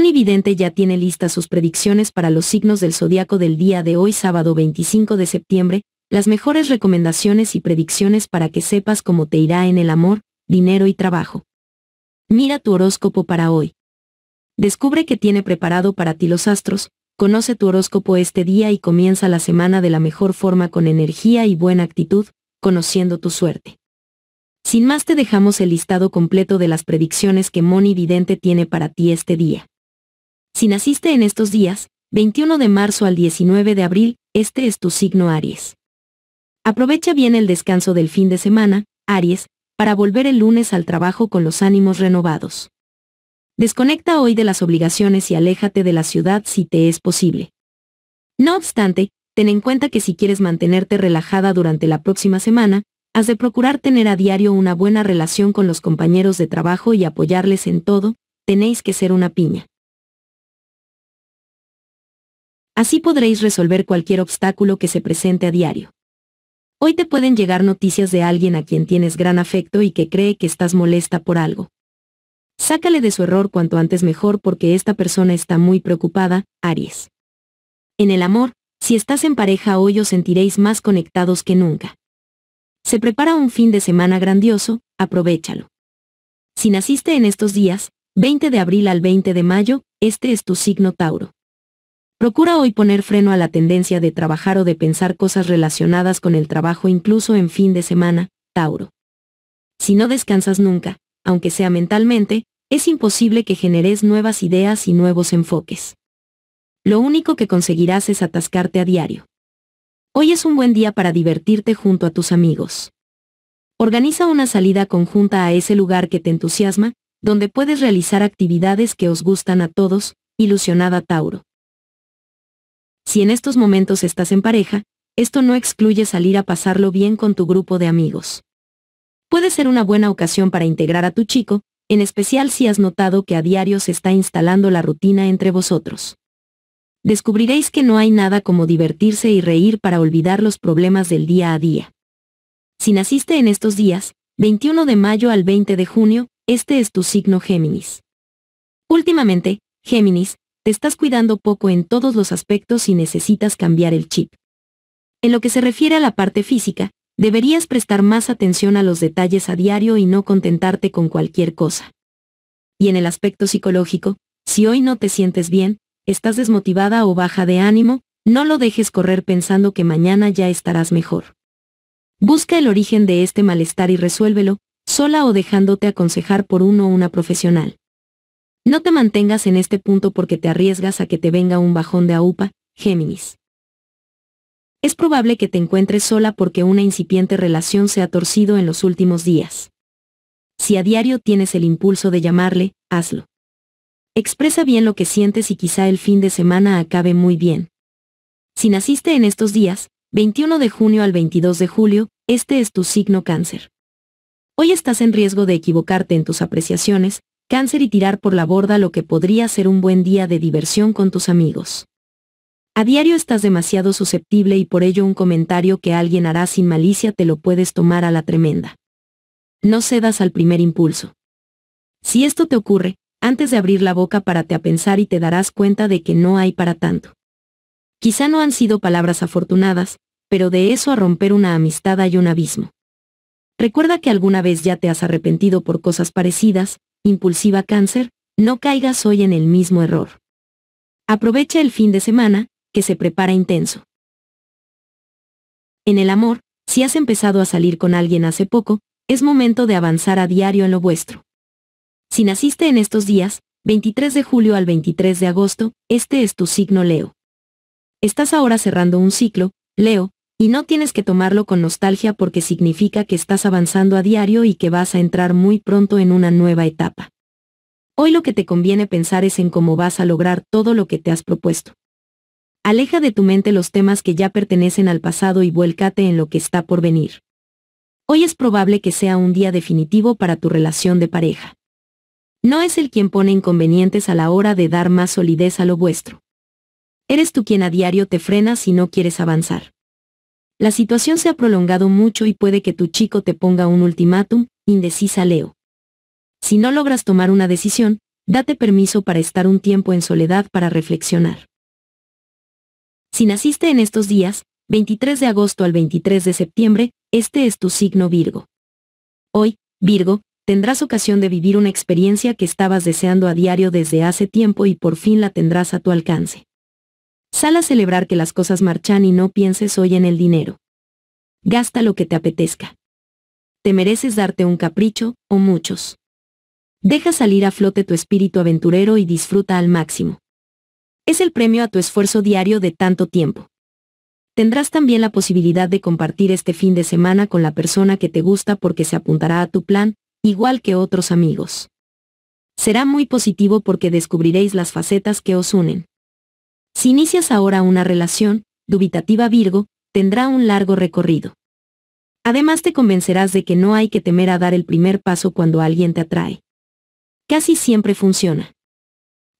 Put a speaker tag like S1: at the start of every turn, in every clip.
S1: Moni ya tiene listas sus predicciones para los signos del zodiaco del día de hoy sábado 25 de septiembre, las mejores recomendaciones y predicciones para que sepas cómo te irá en el amor, dinero y trabajo. Mira tu horóscopo para hoy. Descubre qué tiene preparado para ti los astros, conoce tu horóscopo este día y comienza la semana de la mejor forma con energía y buena actitud, conociendo tu suerte. Sin más te dejamos el listado completo de las predicciones que Moni Vidente tiene para ti este día. Si naciste en estos días, 21 de marzo al 19 de abril, este es tu signo Aries. Aprovecha bien el descanso del fin de semana, Aries, para volver el lunes al trabajo con los ánimos renovados. Desconecta hoy de las obligaciones y aléjate de la ciudad si te es posible. No obstante, ten en cuenta que si quieres mantenerte relajada durante la próxima semana, has de procurar tener a diario una buena relación con los compañeros de trabajo y apoyarles en todo, tenéis que ser una piña. Así podréis resolver cualquier obstáculo que se presente a diario. Hoy te pueden llegar noticias de alguien a quien tienes gran afecto y que cree que estás molesta por algo. Sácale de su error cuanto antes mejor porque esta persona está muy preocupada, Aries. En el amor, si estás en pareja hoy os sentiréis más conectados que nunca. Se prepara un fin de semana grandioso, aprovechalo. Si naciste en estos días, 20 de abril al 20 de mayo, este es tu signo Tauro. Procura hoy poner freno a la tendencia de trabajar o de pensar cosas relacionadas con el trabajo incluso en fin de semana, Tauro. Si no descansas nunca, aunque sea mentalmente, es imposible que generes nuevas ideas y nuevos enfoques. Lo único que conseguirás es atascarte a diario. Hoy es un buen día para divertirte junto a tus amigos. Organiza una salida conjunta a ese lugar que te entusiasma, donde puedes realizar actividades que os gustan a todos, ilusionada Tauro. Si en estos momentos estás en pareja, esto no excluye salir a pasarlo bien con tu grupo de amigos. Puede ser una buena ocasión para integrar a tu chico, en especial si has notado que a diario se está instalando la rutina entre vosotros. Descubriréis que no hay nada como divertirse y reír para olvidar los problemas del día a día. Si naciste en estos días, 21 de mayo al 20 de junio, este es tu signo Géminis. Últimamente, Géminis, estás cuidando poco en todos los aspectos y necesitas cambiar el chip. En lo que se refiere a la parte física, deberías prestar más atención a los detalles a diario y no contentarte con cualquier cosa. Y en el aspecto psicológico, si hoy no te sientes bien, estás desmotivada o baja de ánimo, no lo dejes correr pensando que mañana ya estarás mejor. Busca el origen de este malestar y resuélvelo, sola o dejándote aconsejar por uno o una profesional. No te mantengas en este punto porque te arriesgas a que te venga un bajón de aupa, Géminis. Es probable que te encuentres sola porque una incipiente relación se ha torcido en los últimos días. Si a diario tienes el impulso de llamarle, hazlo. Expresa bien lo que sientes y quizá el fin de semana acabe muy bien. Si naciste en estos días, 21 de junio al 22 de julio, este es tu signo cáncer. Hoy estás en riesgo de equivocarte en tus apreciaciones, cáncer y tirar por la borda lo que podría ser un buen día de diversión con tus amigos. A diario estás demasiado susceptible y por ello un comentario que alguien hará sin malicia te lo puedes tomar a la tremenda. No cedas al primer impulso. Si esto te ocurre, antes de abrir la boca párate a pensar y te darás cuenta de que no hay para tanto. Quizá no han sido palabras afortunadas, pero de eso a romper una amistad hay un abismo. Recuerda que alguna vez ya te has arrepentido por cosas parecidas, impulsiva cáncer, no caigas hoy en el mismo error. Aprovecha el fin de semana, que se prepara intenso. En el amor, si has empezado a salir con alguien hace poco, es momento de avanzar a diario en lo vuestro. Si naciste en estos días, 23 de julio al 23 de agosto, este es tu signo Leo. Estás ahora cerrando un ciclo, Leo, y no tienes que tomarlo con nostalgia porque significa que estás avanzando a diario y que vas a entrar muy pronto en una nueva etapa. Hoy lo que te conviene pensar es en cómo vas a lograr todo lo que te has propuesto. Aleja de tu mente los temas que ya pertenecen al pasado y vuélcate en lo que está por venir. Hoy es probable que sea un día definitivo para tu relación de pareja. No es el quien pone inconvenientes a la hora de dar más solidez a lo vuestro. Eres tú quien a diario te frenas si no quieres avanzar. La situación se ha prolongado mucho y puede que tu chico te ponga un ultimátum, indecisa Leo. Si no logras tomar una decisión, date permiso para estar un tiempo en soledad para reflexionar. Si naciste en estos días, 23 de agosto al 23 de septiembre, este es tu signo Virgo. Hoy, Virgo, tendrás ocasión de vivir una experiencia que estabas deseando a diario desde hace tiempo y por fin la tendrás a tu alcance. Sal a celebrar que las cosas marchan y no pienses hoy en el dinero. Gasta lo que te apetezca. Te mereces darte un capricho, o muchos. Deja salir a flote tu espíritu aventurero y disfruta al máximo. Es el premio a tu esfuerzo diario de tanto tiempo. Tendrás también la posibilidad de compartir este fin de semana con la persona que te gusta porque se apuntará a tu plan, igual que otros amigos. Será muy positivo porque descubriréis las facetas que os unen. Si inicias ahora una relación, dubitativa Virgo, tendrá un largo recorrido. Además te convencerás de que no hay que temer a dar el primer paso cuando alguien te atrae. Casi siempre funciona.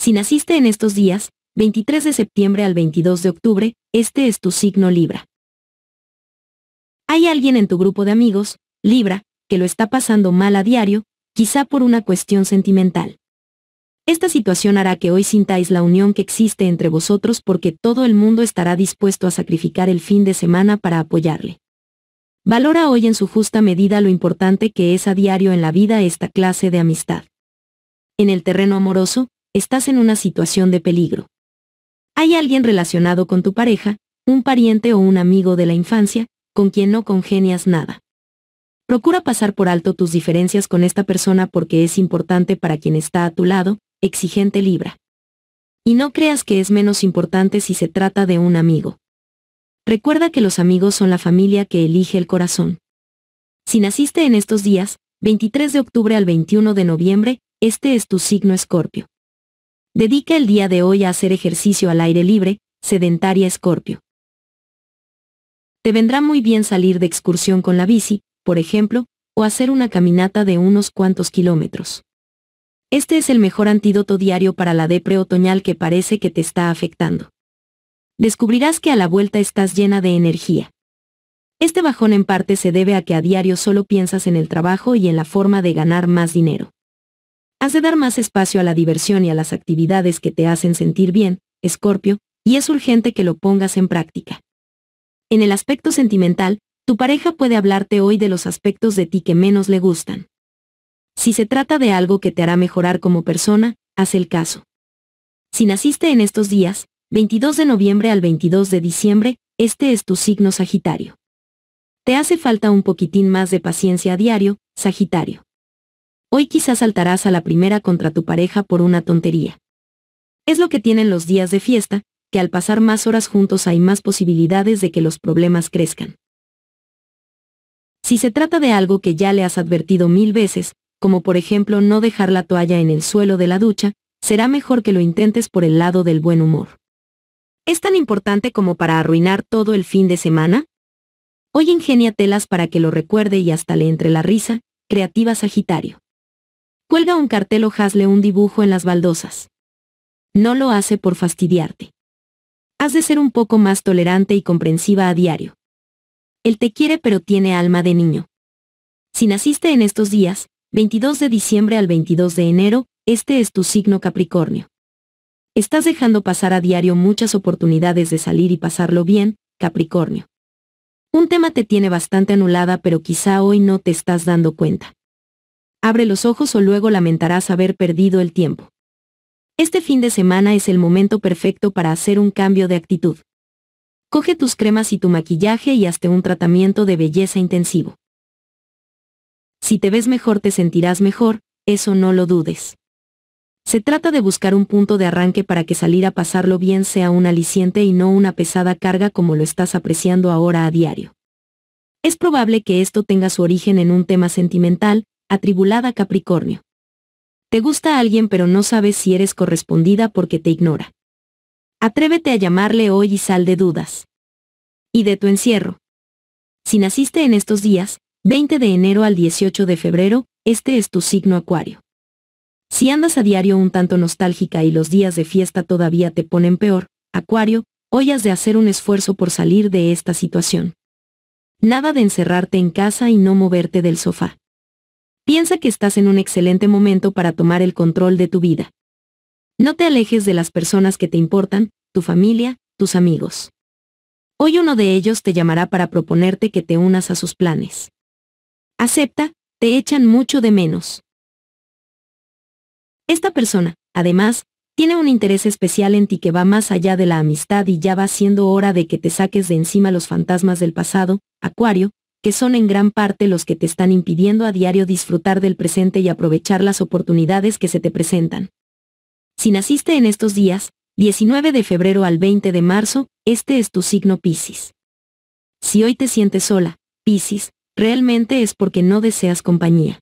S1: Si naciste en estos días, 23 de septiembre al 22 de octubre, este es tu signo Libra. Hay alguien en tu grupo de amigos, Libra, que lo está pasando mal a diario, quizá por una cuestión sentimental. Esta situación hará que hoy sintáis la unión que existe entre vosotros porque todo el mundo estará dispuesto a sacrificar el fin de semana para apoyarle. Valora hoy en su justa medida lo importante que es a diario en la vida esta clase de amistad. En el terreno amoroso, estás en una situación de peligro. Hay alguien relacionado con tu pareja, un pariente o un amigo de la infancia, con quien no congenias nada. Procura pasar por alto tus diferencias con esta persona porque es importante para quien está a tu lado, exigente Libra. Y no creas que es menos importante si se trata de un amigo. Recuerda que los amigos son la familia que elige el corazón. Si naciste en estos días, 23 de octubre al 21 de noviembre, este es tu signo escorpio. Dedica el día de hoy a hacer ejercicio al aire libre, sedentaria escorpio. Te vendrá muy bien salir de excursión con la bici, por ejemplo, o hacer una caminata de unos cuantos kilómetros. Este es el mejor antídoto diario para la depre otoñal que parece que te está afectando. Descubrirás que a la vuelta estás llena de energía. Este bajón en parte se debe a que a diario solo piensas en el trabajo y en la forma de ganar más dinero. Has de dar más espacio a la diversión y a las actividades que te hacen sentir bien, Escorpio, y es urgente que lo pongas en práctica. En el aspecto sentimental, tu pareja puede hablarte hoy de los aspectos de ti que menos le gustan. Si se trata de algo que te hará mejorar como persona, haz el caso. Si naciste en estos días, 22 de noviembre al 22 de diciembre, este es tu signo Sagitario. Te hace falta un poquitín más de paciencia a diario, Sagitario. Hoy quizás saltarás a la primera contra tu pareja por una tontería. Es lo que tienen los días de fiesta, que al pasar más horas juntos hay más posibilidades de que los problemas crezcan. Si se trata de algo que ya le has advertido mil veces, como por ejemplo no dejar la toalla en el suelo de la ducha, será mejor que lo intentes por el lado del buen humor. ¿Es tan importante como para arruinar todo el fin de semana? Hoy telas para que lo recuerde y hasta le entre la risa, creativa Sagitario. Cuelga un cartel o hazle un dibujo en las baldosas. No lo hace por fastidiarte. Has de ser un poco más tolerante y comprensiva a diario. Él te quiere pero tiene alma de niño. Si naciste en estos días, 22 de diciembre al 22 de enero, este es tu signo Capricornio. Estás dejando pasar a diario muchas oportunidades de salir y pasarlo bien, Capricornio. Un tema te tiene bastante anulada pero quizá hoy no te estás dando cuenta. Abre los ojos o luego lamentarás haber perdido el tiempo. Este fin de semana es el momento perfecto para hacer un cambio de actitud. Coge tus cremas y tu maquillaje y hazte un tratamiento de belleza intensivo. Si te ves mejor te sentirás mejor, eso no lo dudes. Se trata de buscar un punto de arranque para que salir a pasarlo bien sea un aliciente y no una pesada carga como lo estás apreciando ahora a diario. Es probable que esto tenga su origen en un tema sentimental, atribulada Capricornio. Te gusta alguien pero no sabes si eres correspondida porque te ignora. Atrévete a llamarle hoy y sal de dudas. Y de tu encierro. Si naciste en estos días, 20 de enero al 18 de febrero, este es tu signo acuario. Si andas a diario un tanto nostálgica y los días de fiesta todavía te ponen peor, acuario, hoy has de hacer un esfuerzo por salir de esta situación. Nada de encerrarte en casa y no moverte del sofá. Piensa que estás en un excelente momento para tomar el control de tu vida. No te alejes de las personas que te importan, tu familia, tus amigos. Hoy uno de ellos te llamará para proponerte que te unas a sus planes. Acepta, te echan mucho de menos. Esta persona, además, tiene un interés especial en ti que va más allá de la amistad y ya va siendo hora de que te saques de encima los fantasmas del pasado, Acuario, que son en gran parte los que te están impidiendo a diario disfrutar del presente y aprovechar las oportunidades que se te presentan. Si naciste en estos días, 19 de febrero al 20 de marzo, este es tu signo Piscis. Si hoy te sientes sola, Piscis, realmente es porque no deseas compañía.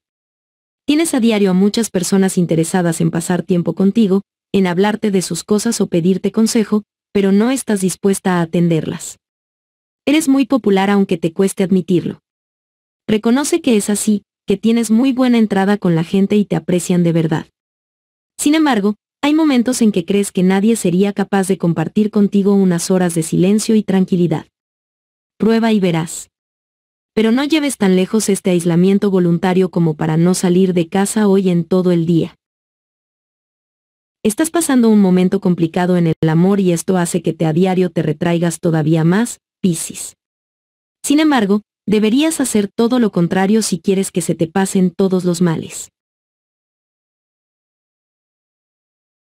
S1: Tienes a diario a muchas personas interesadas en pasar tiempo contigo, en hablarte de sus cosas o pedirte consejo, pero no estás dispuesta a atenderlas. Eres muy popular aunque te cueste admitirlo. Reconoce que es así, que tienes muy buena entrada con la gente y te aprecian de verdad. Sin embargo, hay momentos en que crees que nadie sería capaz de compartir contigo unas horas de silencio y tranquilidad. Prueba y verás. Pero no lleves tan lejos este aislamiento voluntario como para no salir de casa hoy en todo el día. Estás pasando un momento complicado en el amor y esto hace que te a diario te retraigas todavía más, Piscis. Sin embargo, deberías hacer todo lo contrario si quieres que se te pasen todos los males.